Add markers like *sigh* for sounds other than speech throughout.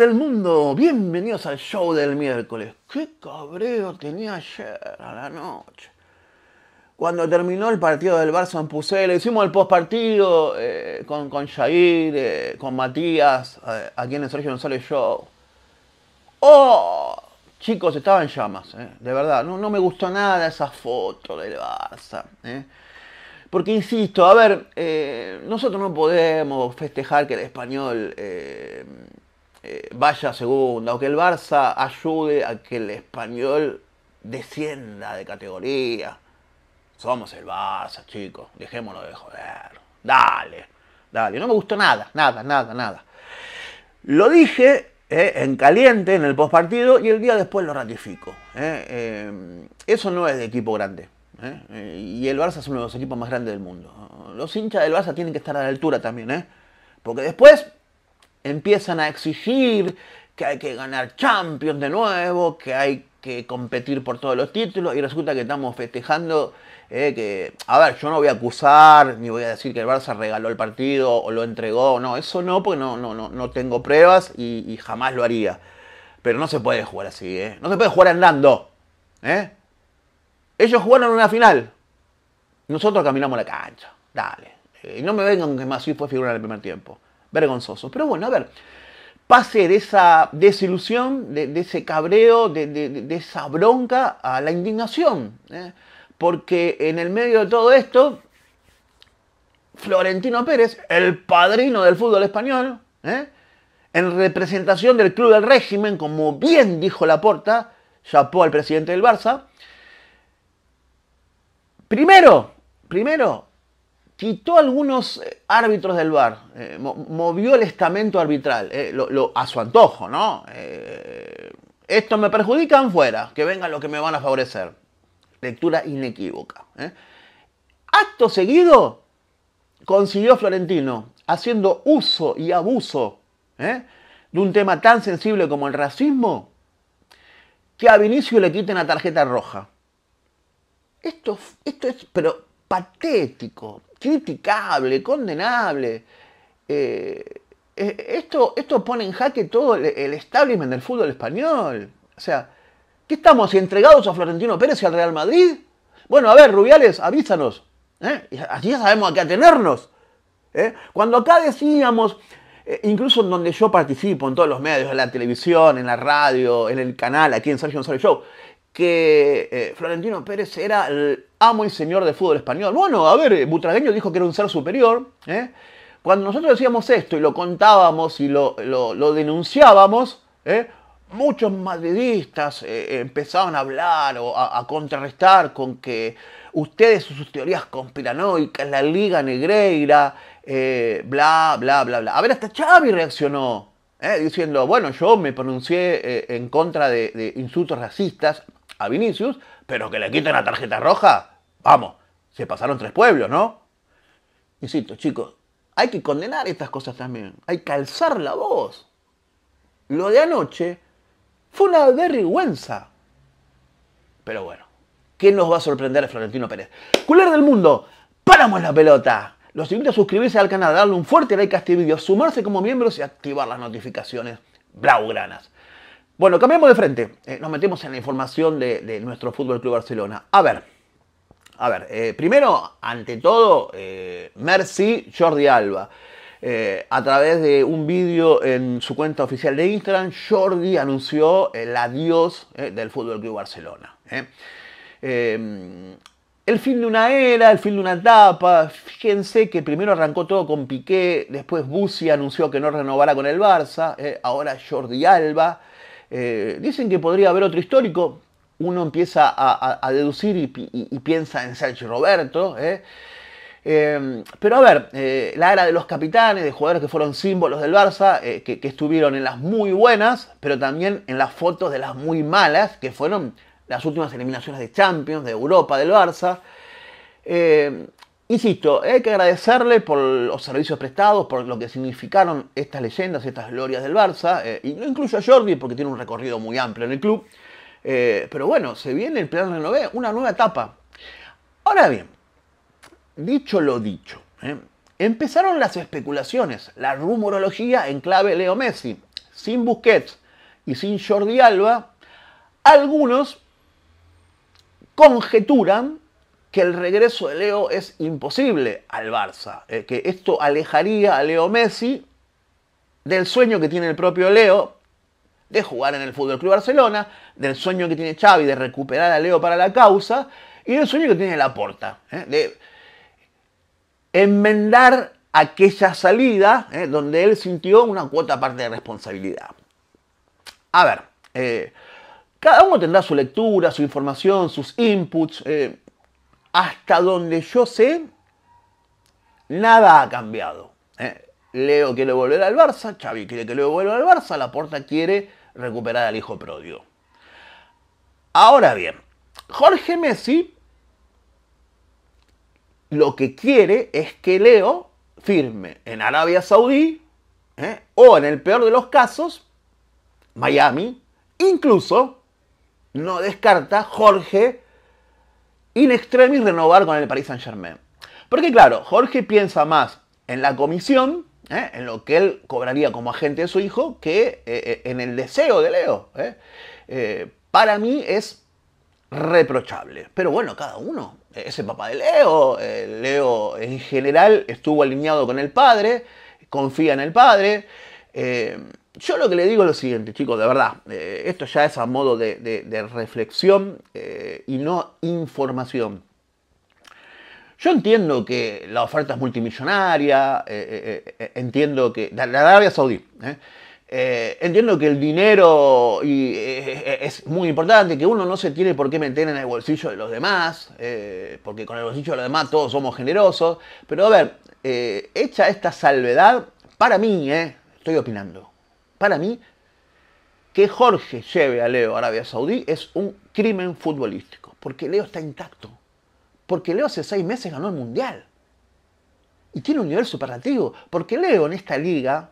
del mundo, bienvenidos al show del miércoles. Qué cabreo tenía ayer a la noche. Cuando terminó el partido del Barça en le hicimos el postpartido partido eh, con, con Jair, eh, con Matías, eh, aquí en el Sergio González Show. ¡Oh! Chicos, estaban en llamas, de verdad. No, me gustó nada esa foto del Barça. Porque insisto, a ver, nosotros no podemos festejar que el español eh, eh, vaya segunda o que el Barça ayude a que el español descienda de categoría. Somos el Barça, chicos, dejémonos de joder. Dale, dale. No me gustó nada, nada, nada, nada. Lo dije eh, en caliente en el postpartido y el día después lo ratifico. Eh, eso no es de equipo grande. Y el Barça es uno de los equipos más grandes del mundo. Los hinchas del Barça tienen que estar a la altura también, Porque después empiezan a exigir que hay que ganar Champions de nuevo, que hay que competir por todos los títulos y resulta que estamos festejando eh, que, a ver, yo no voy a acusar ni voy a decir que el Barça regaló el partido o lo entregó, no, eso no, porque no, no, no, no tengo pruebas y, jamás lo haría. Pero no se puede jugar así, eh. No se puede jugar andando, eh. Ellos jugaron una final, nosotros caminamos la cancha, dale. Y no me vengan que Masí fue figura en el primer tiempo vergonzoso. Pero bueno, a ver, pase de esa desilusión, de, ese cabreo, de, esa bronca a la indignación. ¿eh? Porque en el medio de todo esto, Florentino Pérez, el padrino del fútbol español, ¿eh? en representación del club del régimen, como bien dijo Laporta, chapó al presidente del Barça, primero, primero, quitó algunos eh, árbitros del bar, eh, movió el estamento arbitral, eh, a su antojo, ¿no? Esto me perjudican fuera, que vengan los que me van a favorecer. Lectura inequívoca. Acto seguido, consiguió Florentino, haciendo uso y abuso de un tema tan sensible como el racismo, que a Vinicio le quiten la tarjeta roja. Esto, esto es, pero patético, criticable, condenable. Eh, eh, esto, esto pone en jaque todo el, establishment del fútbol español. O sea, ¿qué estamos entregados a Florentino Pérez y al Real Madrid? Bueno, a ver, Rubiales, avísanos. ¿eh? Así ya sabemos a qué atenernos. Cuando acá decíamos, incluso en donde yo participo, en todos los medios, en la televisión, en la radio, en el canal, aquí en Sergio González Show, que eh, Florentino Pérez era el amo y señor del fútbol español. Bueno, a ver, eh, Butragueño dijo que era un ser superior. ¿eh? Cuando nosotros decíamos esto y lo contábamos y lo, denunciábamos, muchos madridistas empezaban a hablar o a, contrarrestar con que ustedes sus teorías conspiranoicas, la Liga Negreira, bla, bla, bla, bla. A ver, hasta Xavi reaccionó. diciendo, bueno, yo me pronuncié en contra de insultos racistas, a Vinicius, pero que le quiten la tarjeta roja. Vamos, se pasaron tres pueblos, ¿no? Insisto, chicos, hay que condenar estas cosas también. Hay que alzar la voz. Lo de anoche fue una vergüenza. Pero bueno, ¿qué nos va a sorprender a Florentino Pérez? Culer del mundo, paramos la pelota. Los invito a suscribirse al canal, darle un fuerte like a este video, sumarse como miembros y activar las notificaciones blaugranas. Bueno, cambiamos de frente. Eh, nos metemos en la información de, nuestro Fútbol Club Barcelona. A ver, a ver, eh, primero, ante todo, eh, Mercy Jordi Alba. a través de un vídeo en su cuenta oficial de Instagram, Jordi anunció el adiós del Fútbol Club Barcelona. el fin de una era, el fin de una etapa. Fíjense que primero arrancó todo con Piqué, después Busi anunció que no renovará con el Barça, ahora Jordi Alba. Eh, dicen que podría haber otro histórico. Uno empieza a, deducir y, piensa en Sergio Roberto. ¿eh? Em, pero a ver, eh, la era de los capitanes, de jugadores que fueron símbolos del Barça, que, que, estuvieron en las muy buenas, pero también en las fotos de las muy malas, que fueron las últimas eliminaciones de Champions, de Europa, del Barça. Em, Insisto, hay que agradecerle por los servicios prestados, por lo que significaron estas leyendas, estas glorias del Barça. Eh, y no incluyo a Jordi porque tiene un recorrido muy amplio en el club. Eh, pero bueno, se viene el plan renové, una nueva etapa. Ahora bien, dicho lo dicho, eh, empezaron las especulaciones, la rumorología en clave Leo Messi. Sin Busquets y sin Jordi Alba, algunos conjeturan que el regreso de Leo es imposible al Barça, eh, que esto alejaría a Leo Messi del sueño que tiene el propio Leo de jugar en el Fútbol Club Barcelona, del sueño que tiene Xavi de recuperar a Leo para la causa y del sueño que tiene Laporta eh, de enmendar aquella salida eh, donde él sintió una cuota parte de responsabilidad. A ver, cada uno tendrá su lectura, su información, sus inputs hasta donde yo sé, nada ha cambiado. ¿eh? Leo quiere volver al Barça, Xavi quiere que Leo vuelva al Barça, Laporta quiere recuperar al hijo prodio. Ahora bien, Jorge Messi lo que quiere es que Leo firme en Arabia Saudí ¿eh? o en el peor de los casos, Miami, incluso no descarta Jorge in extremis renovar con el Paris Saint-Germain. Porque claro, Jorge piensa más en la comisión, ¿eh? en lo que él cobraría como agente de su hijo, que eh, eh, en el deseo de Leo. para mí es reprochable. Pero bueno, cada uno. Ese papá de Leo, Leo en general estuvo alineado con el padre, confía en el padre. Yo lo que le digo es lo siguiente, chicos, de verdad, eh, esto ya es a modo de, reflexión eh, y no información. Yo entiendo que la oferta es multimillonaria, eh, entiendo que... La, Arabia Saudí, entiendo que el dinero es muy importante, que uno no se tiene por qué meter en el bolsillo de los demás, porque con el bolsillo de los demás todos somos generosos, pero a ver, hecha esta salvedad, para mí, estoy opinando para mí, que Jorge lleve a Leo a Arabia Saudí es un crimen futbolístico, porque Leo está intacto, porque Leo hace seis meses ganó el Mundial y tiene un nivel superlativo, porque Leo en esta liga,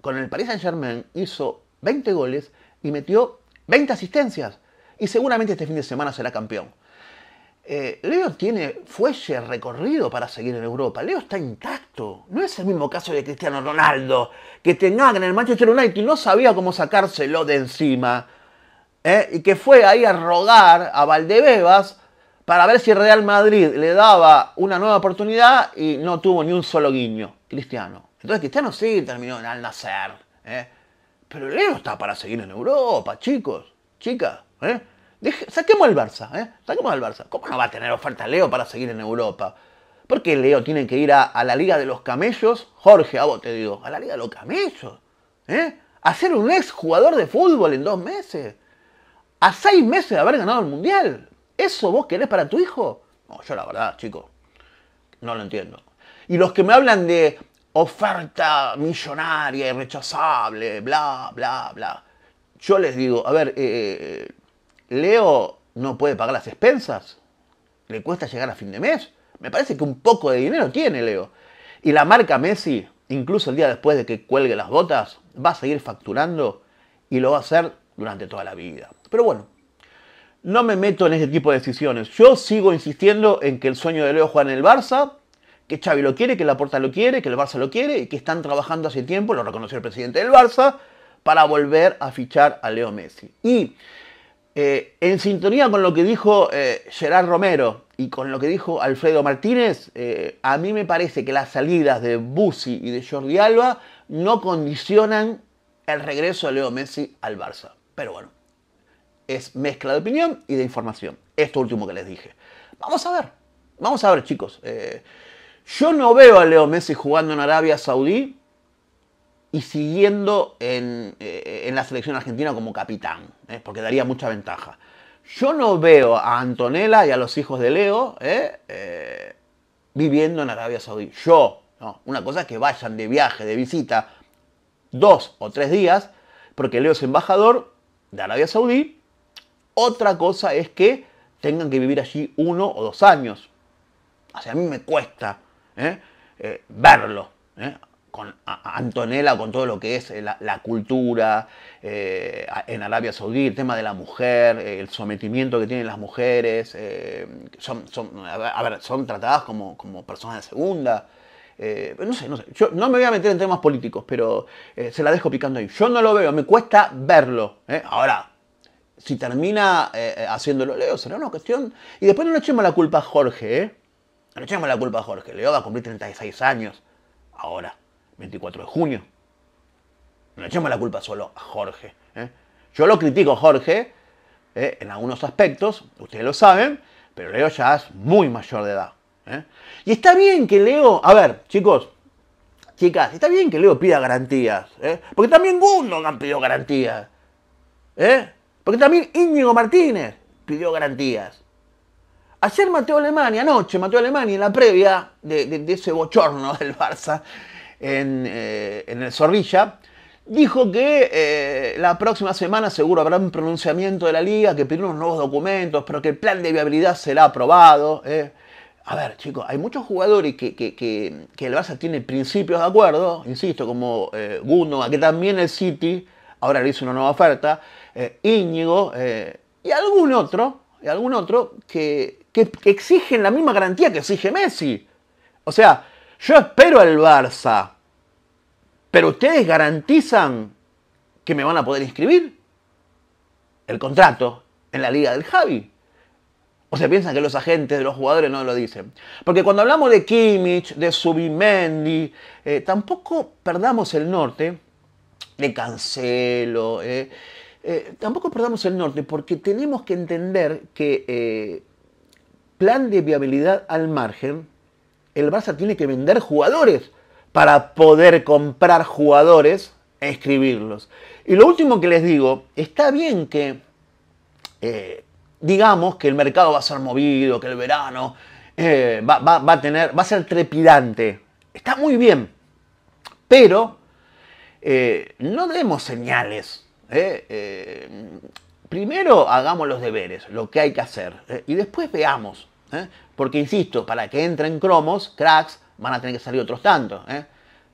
con el Paris Saint Germain, hizo 20 goles y metió 20 asistencias y seguramente este fin de semana será campeón. Eh, Leo tiene fuelle recorrido para seguir en Europa. Leo está intacto. No es el mismo caso de Cristiano Ronaldo, que tenía en el Manchester United y no sabía cómo sacárselo de encima. ¿eh? Y que fue ahí a rogar a Valdebebas para ver si Real Madrid le daba una nueva oportunidad y no tuvo ni un solo guiño. Cristiano. Entonces Cristiano sí terminó en al nacer. ¿eh? Pero Leo está para seguir en Europa, chicos, chicas saquemos al Barça, ¿eh? Saquemos al Barça. ¿Cómo no va a tener oferta Leo para seguir en Europa? ¿Por qué Leo tiene que ir a, la Liga de los Camellos? Jorge, a vos te digo, a la Liga de los Camellos. ¿Eh? A ser un ex jugador de fútbol en dos meses. A seis meses de haber ganado el Mundial. ¿Eso vos querés para tu hijo? No, yo la verdad, chico, no lo entiendo. Y los que me hablan de oferta millonaria, irrechazable, bla, bla, bla. Yo les digo, a ver, eh, eh, eh Leo no puede pagar las expensas. Le cuesta llegar a fin de mes. Me parece que un poco de dinero tiene Leo. Y la marca Messi, incluso el día después de que cuelgue las botas, va a seguir facturando y lo va a hacer durante toda la vida. Pero bueno, no me meto en ese tipo de decisiones. Yo sigo insistiendo en que el sueño de Leo juega en el Barça, que Xavi lo quiere, que Laporta lo quiere, que el Barça lo quiere y que están trabajando hace tiempo, lo reconoció el presidente del Barça, para volver a fichar a Leo Messi. Y eh, en sintonía con lo que dijo eh, Gerard Romero y con lo que dijo Alfredo Martínez, eh, a mí me parece que las salidas de Busi y de Jordi Alba no condicionan el regreso de Leo Messi al Barça. Pero bueno, es mezcla de opinión y de información. Esto último que les dije. Vamos a ver, vamos a ver chicos. yo no veo a Leo Messi jugando en Arabia Saudí y siguiendo eh, en, la selección argentina como capitán, ¿eh? porque daría mucha ventaja. Yo no veo a Antonella y a los hijos de Leo ¿eh? viviendo en Arabia Saudí. Yo, no. Una cosa es que vayan de viaje, de visita, dos o tres días, porque Leo es embajador de Arabia Saudí. Otra cosa es que tengan que vivir allí uno o dos años. O a mí me cuesta verlo con Antonella, con todo lo que es eh, la, cultura eh, en Arabia Saudí, el tema de la mujer, eh, el sometimiento que tienen las mujeres, son, a ver, son tratadas como, personas de segunda. no sé, no sé. Yo no me voy a meter en temas políticos, pero se la dejo picando ahí. Yo no lo veo, me cuesta verlo. Ahora, si termina haciéndolo, Leo, será una cuestión. Y después no le echemos la culpa a Jorge, No le echemos la culpa a Jorge. Leo va a cumplir 36 años ahora. 24 de junio. No echemos la culpa solo a Jorge. ¿eh? Yo lo critico a Jorge ¿eh? en algunos aspectos, ustedes lo saben, pero Leo ya es muy mayor de edad. ¿eh? Y está bien que Leo, a ver, chicos, chicas, está bien que Leo pida garantías, porque también Gundogan pidió garantías, porque también Íñigo Martínez pidió garantías. Ayer Mateo Alemania, anoche Mateo Alemania, en la previa de ese bochorno del Barça, eh, en, el Zorrilla, dijo que eh, la próxima semana seguro habrá un pronunciamiento de la liga, que pidió unos nuevos documentos, pero que el plan de viabilidad será aprobado. Eh. A ver, chicos, hay muchos jugadores que, que, el Barça tiene principios de acuerdo, insisto, como Guno a que también el City, ahora le hizo una nueva oferta, Íñigo, y algún otro, y algún otro que, que exigen la misma garantía que exige Messi. O sea, yo espero al Barça, pero ustedes garantizan que me van a poder inscribir el contrato en la liga del Javi. O se piensan que los agentes de los jugadores no lo dicen. Porque cuando hablamos de Kimmich, de Subimendi, eh, tampoco perdamos el norte de Cancelo. Eh. Eh, tampoco perdamos el norte porque tenemos que entender que plan de viabilidad al margen el Barça tiene que vender jugadores para poder comprar jugadores e escribirlos. Y lo último que les digo, está bien que eh, digamos que el mercado va a ser movido, que el verano eh, va, a ser trepidante. Está muy bien, pero eh, no demos señales. primero hagamos los deberes, lo que hay que hacer, y después veamos. ¿eh? Porque, insisto, para que entren cromos, cracks, van a tener que salir otros tantos. ¿eh?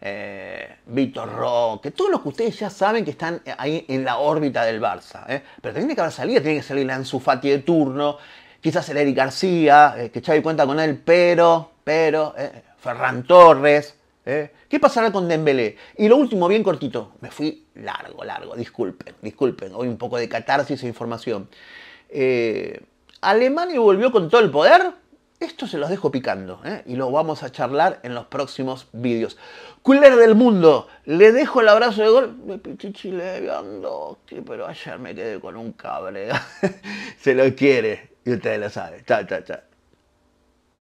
Eh, Víctor Roque, todos los que ustedes ya saben que están ahí en la órbita del Barça. Pero tiene que haber salida, tiene que salir la Anzufati de turno, quizás el Eric García, que Xavi cuenta con él, pero, pero, Ferran Torres. ¿Qué pasará con Dembélé? Y lo último, bien cortito, me fui largo, largo, disculpen, disculpen, hoy un poco de catarsis e información. Alemania volvió con todo el poder. Esto se los dejo picando ¿eh? y lo vamos a charlar en los próximos vídeos. Cooler del mundo, le dejo el abrazo de gol. Me ando, pero ayer me quedé con un cabre. *laughs* se lo quiere y ustedes lo saben. Chao, chao, chao.